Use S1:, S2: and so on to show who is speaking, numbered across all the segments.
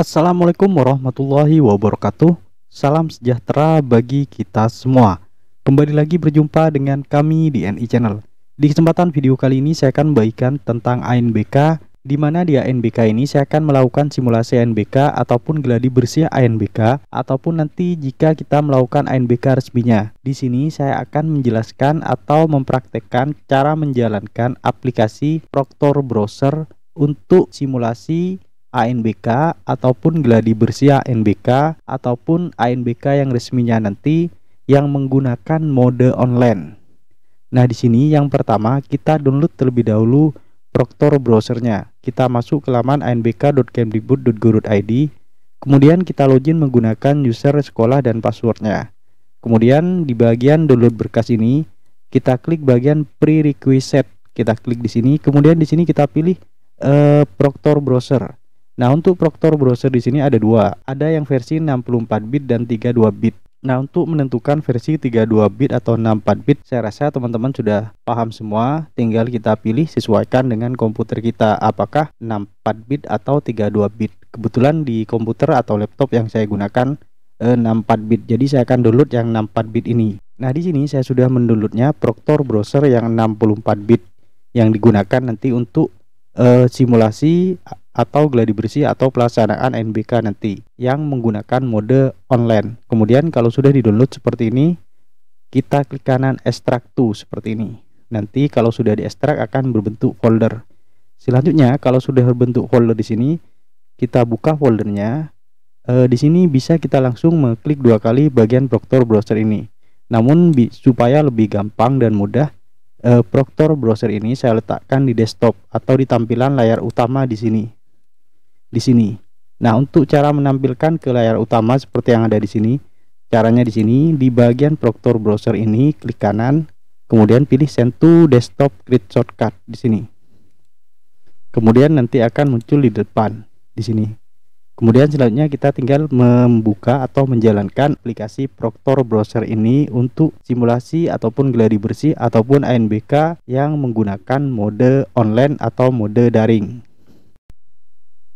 S1: Assalamualaikum warahmatullahi wabarakatuh. Salam sejahtera bagi kita semua. Kembali lagi berjumpa dengan kami di NI Channel. Di kesempatan video kali ini saya akan bagikan tentang ANBK di mana di ANBK ini saya akan melakukan simulasi ANBK ataupun geladi bersih ANBK ataupun nanti jika kita melakukan ANBK resminya. Di sini saya akan menjelaskan atau mempraktekkan cara menjalankan aplikasi Proctor Browser untuk simulasi ANBK ataupun geladi bersih ANBK ataupun ANBK yang resminya nanti yang menggunakan mode online. Nah, di sini yang pertama kita download terlebih dahulu proktor browsernya. Kita masuk ke laman anbk.kemdikbud.go.id. Kemudian kita login menggunakan user sekolah dan passwordnya. Kemudian di bagian download berkas ini kita klik bagian prerequisite. Kita klik di sini, kemudian di sini kita pilih uh, eh, proktor browser. Nah, untuk proktor browser di sini ada dua. Ada yang versi 64 bit dan 32 bit. Nah, untuk menentukan versi 32 bit atau 64 bit, saya rasa teman-teman sudah paham semua. Tinggal kita pilih sesuaikan dengan komputer kita apakah 64 bit atau 32 bit. Kebetulan di komputer atau laptop yang saya gunakan eh, 64 bit. Jadi saya akan download yang 64 bit ini. Nah, di sini saya sudah mendownloadnya Proctor browser yang 64 bit yang digunakan nanti untuk uh, simulasi atau geladi bersih atau pelaksanaan NBK nanti yang menggunakan mode online. Kemudian kalau sudah di download seperti ini, kita klik kanan extract to seperti ini. Nanti kalau sudah di-extract akan berbentuk folder. Selanjutnya kalau sudah berbentuk folder di sini, kita buka foldernya. E, di sini bisa kita langsung mengklik dua kali bagian proctor browser ini. Namun supaya lebih gampang dan mudah, e, Proctor browser ini saya letakkan di desktop atau di tampilan layar utama di sini. Di sini. Nah, untuk cara menampilkan ke layar utama seperti yang ada di sini, caranya di sini di bagian Proctor browser ini klik kanan, kemudian pilih Send to Desktop Grid Shortcut di sini. Kemudian nanti akan muncul di depan di sini. Kemudian selanjutnya kita tinggal membuka atau menjalankan aplikasi Proctor Browser ini untuk simulasi ataupun geladi bersih ataupun ANBK yang menggunakan mode online atau mode daring.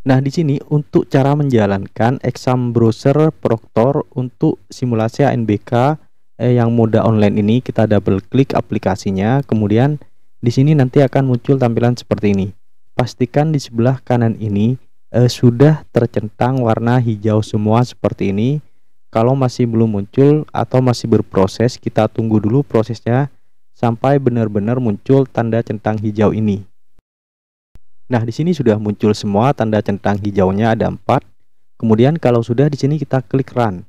S1: Nah, di sini untuk cara menjalankan exam browser Proctor untuk simulasi ANBK eh, yang mode online ini kita double klik aplikasinya, kemudian di sini nanti akan muncul tampilan seperti ini. Pastikan di sebelah kanan ini eh, sudah tercentang warna hijau semua seperti ini kalau masih belum muncul atau masih berproses kita tunggu dulu prosesnya sampai benar-benar muncul tanda centang hijau ini nah di sini sudah muncul semua tanda centang hijaunya ada empat kemudian kalau sudah di sini kita klik run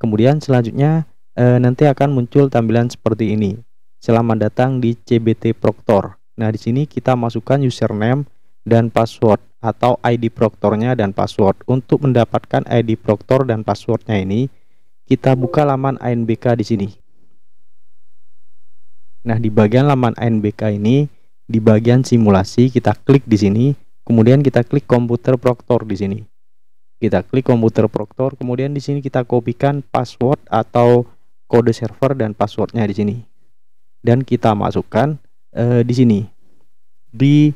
S1: kemudian selanjutnya e, nanti akan muncul tampilan seperti ini selamat datang di CBT Proctor nah di sini kita masukkan username dan password atau ID proktornya dan password. Untuk mendapatkan ID proktor dan passwordnya ini, kita buka laman ANBK di sini. Nah, di bagian laman ANBK ini, di bagian simulasi kita klik di sini, kemudian kita klik komputer proktor di sini. Kita klik komputer proktor, kemudian di sini kita kopikan password atau kode server dan passwordnya di sini. Dan kita masukkan eh, di sini. Di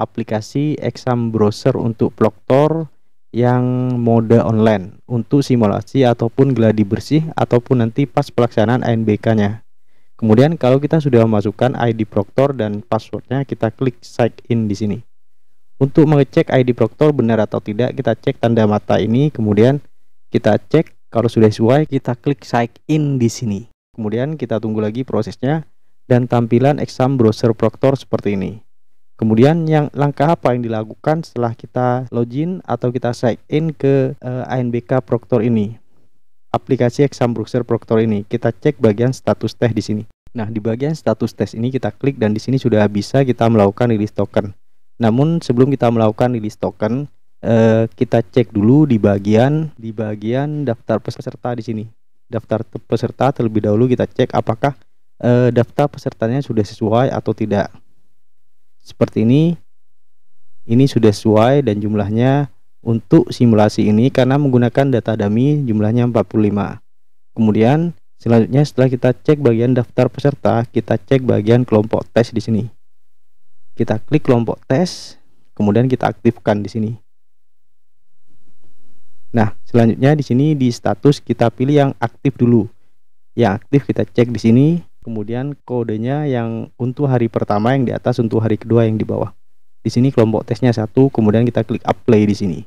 S1: aplikasi exam browser untuk proktor yang mode online untuk simulasi ataupun geladi bersih ataupun nanti pas pelaksanaan ANBK-nya. Kemudian kalau kita sudah memasukkan ID proktor dan passwordnya, kita klik sign in di sini. Untuk mengecek ID proktor benar atau tidak, kita cek tanda mata ini, kemudian kita cek kalau sudah sesuai, kita klik sign in di sini. Kemudian kita tunggu lagi prosesnya dan tampilan exam browser proktor seperti ini. Kemudian yang langkah apa yang dilakukan setelah kita login atau kita sign in ke uh, eh, ANBK Proctor ini? Aplikasi Exam Browser Proctor ini. Kita cek bagian status teh di sini. Nah, di bagian status tes ini kita klik dan di sini sudah bisa kita melakukan release token. Namun sebelum kita melakukan release token, eh, kita cek dulu di bagian di bagian daftar peserta di sini. Daftar peserta terlebih dahulu kita cek apakah eh, daftar pesertanya sudah sesuai atau tidak seperti ini ini sudah sesuai dan jumlahnya untuk simulasi ini karena menggunakan data dummy jumlahnya 45 kemudian selanjutnya setelah kita cek bagian daftar peserta kita cek bagian kelompok tes di sini kita klik kelompok tes kemudian kita aktifkan di sini Nah, selanjutnya di sini di status kita pilih yang aktif dulu. Yang aktif kita cek di sini kemudian kodenya yang untuk hari pertama yang di atas untuk hari kedua yang di bawah di sini kelompok tesnya satu kemudian kita klik apply di sini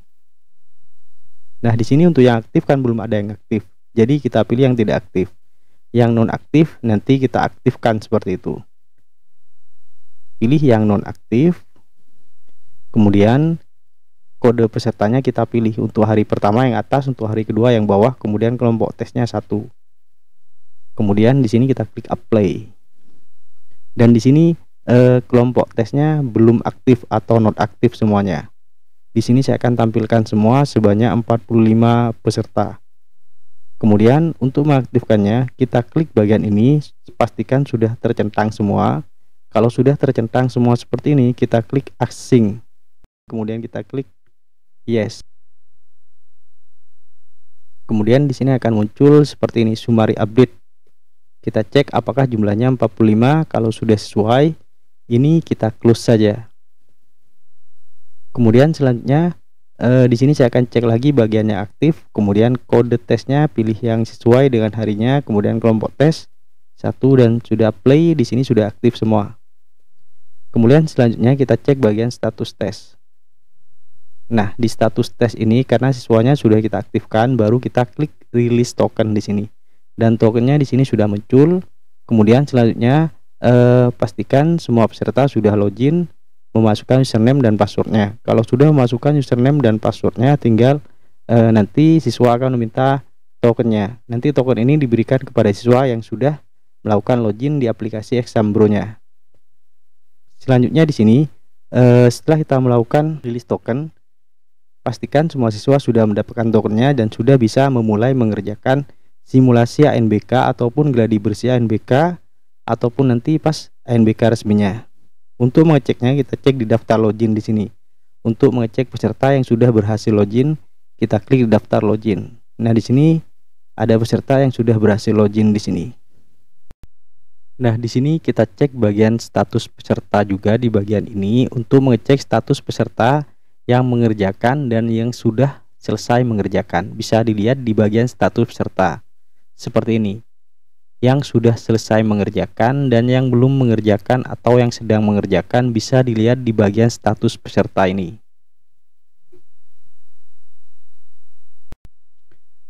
S1: nah di sini untuk yang aktif kan belum ada yang aktif jadi kita pilih yang tidak aktif yang non aktif nanti kita aktifkan seperti itu pilih yang non aktif kemudian kode pesertanya kita pilih untuk hari pertama yang atas untuk hari kedua yang bawah kemudian kelompok tesnya satu Kemudian di sini kita klik apply. Dan di sini eh, kelompok tesnya belum aktif atau not aktif semuanya. Di sini saya akan tampilkan semua sebanyak 45 peserta. Kemudian untuk mengaktifkannya, kita klik bagian ini, pastikan sudah tercentang semua. Kalau sudah tercentang semua seperti ini, kita klik asing. Kemudian kita klik yes. Kemudian di sini akan muncul seperti ini, sumari update kita cek apakah jumlahnya 45 kalau sudah sesuai ini kita close saja kemudian selanjutnya e, di sini saya akan cek lagi bagiannya aktif kemudian kode tesnya pilih yang sesuai dengan harinya kemudian kelompok tes satu dan sudah play di sini sudah aktif semua kemudian selanjutnya kita cek bagian status tes nah di status tes ini karena siswanya sudah kita aktifkan baru kita klik release token di sini dan tokennya di sini sudah muncul. Kemudian selanjutnya eh, pastikan semua peserta sudah login memasukkan username dan passwordnya. Kalau sudah memasukkan username dan passwordnya, tinggal eh, nanti siswa akan meminta tokennya. Nanti token ini diberikan kepada siswa yang sudah melakukan login di aplikasi Exambro-nya. Selanjutnya di sini, eh, setelah kita melakukan rilis token, pastikan semua siswa sudah mendapatkan tokennya dan sudah bisa memulai mengerjakan simulasi ANBK ataupun gladi bersih ANBK ataupun nanti pas ANBK resminya. Untuk mengeceknya kita cek di daftar login di sini. Untuk mengecek peserta yang sudah berhasil login, kita klik di daftar login. Nah, di sini ada peserta yang sudah berhasil login di sini. Nah, di sini kita cek bagian status peserta juga di bagian ini untuk mengecek status peserta yang mengerjakan dan yang sudah selesai mengerjakan. Bisa dilihat di bagian status peserta seperti ini yang sudah selesai mengerjakan dan yang belum mengerjakan atau yang sedang mengerjakan bisa dilihat di bagian status peserta ini.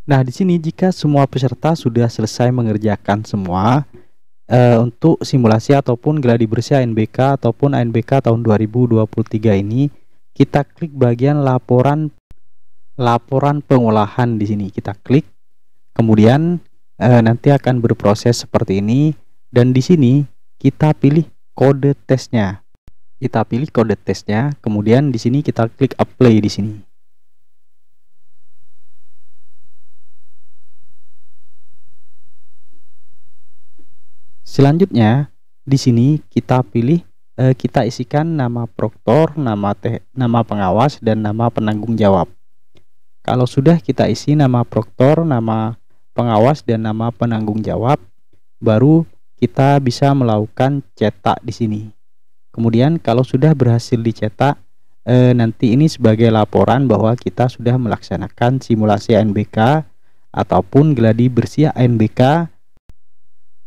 S1: Nah, di sini jika semua peserta sudah selesai mengerjakan semua e, untuk simulasi ataupun geladi bersih ANBK ataupun ANBK tahun 2023 ini, kita klik bagian laporan laporan pengolahan di sini. Kita klik kemudian e, nanti akan berproses seperti ini dan di sini kita pilih kode tesnya. Kita pilih kode tesnya, kemudian di sini kita klik apply di sini. Selanjutnya, di sini kita pilih eh, kita isikan nama proktor, nama te, nama pengawas dan nama penanggung jawab. Kalau sudah kita isi nama proktor, nama pengawas dan nama penanggung jawab, baru kita bisa melakukan cetak di sini. Kemudian kalau sudah berhasil dicetak, e, nanti ini sebagai laporan bahwa kita sudah melaksanakan simulasi NBK ataupun geladi bersih NBK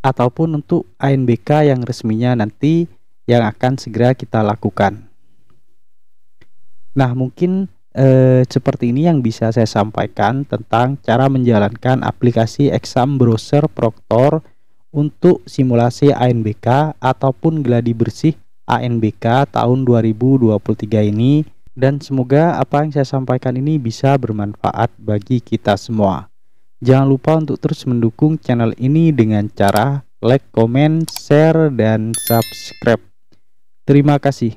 S1: ataupun untuk NBK yang resminya nanti yang akan segera kita lakukan. Nah, mungkin eh, seperti ini yang bisa saya sampaikan tentang cara menjalankan aplikasi exam browser Proctor untuk simulasi ANBK ataupun geladi bersih ANBK tahun 2023 ini dan semoga apa yang saya sampaikan ini bisa bermanfaat bagi kita semua. Jangan lupa untuk terus mendukung channel ini dengan cara like, comment, share, dan subscribe. Terima kasih.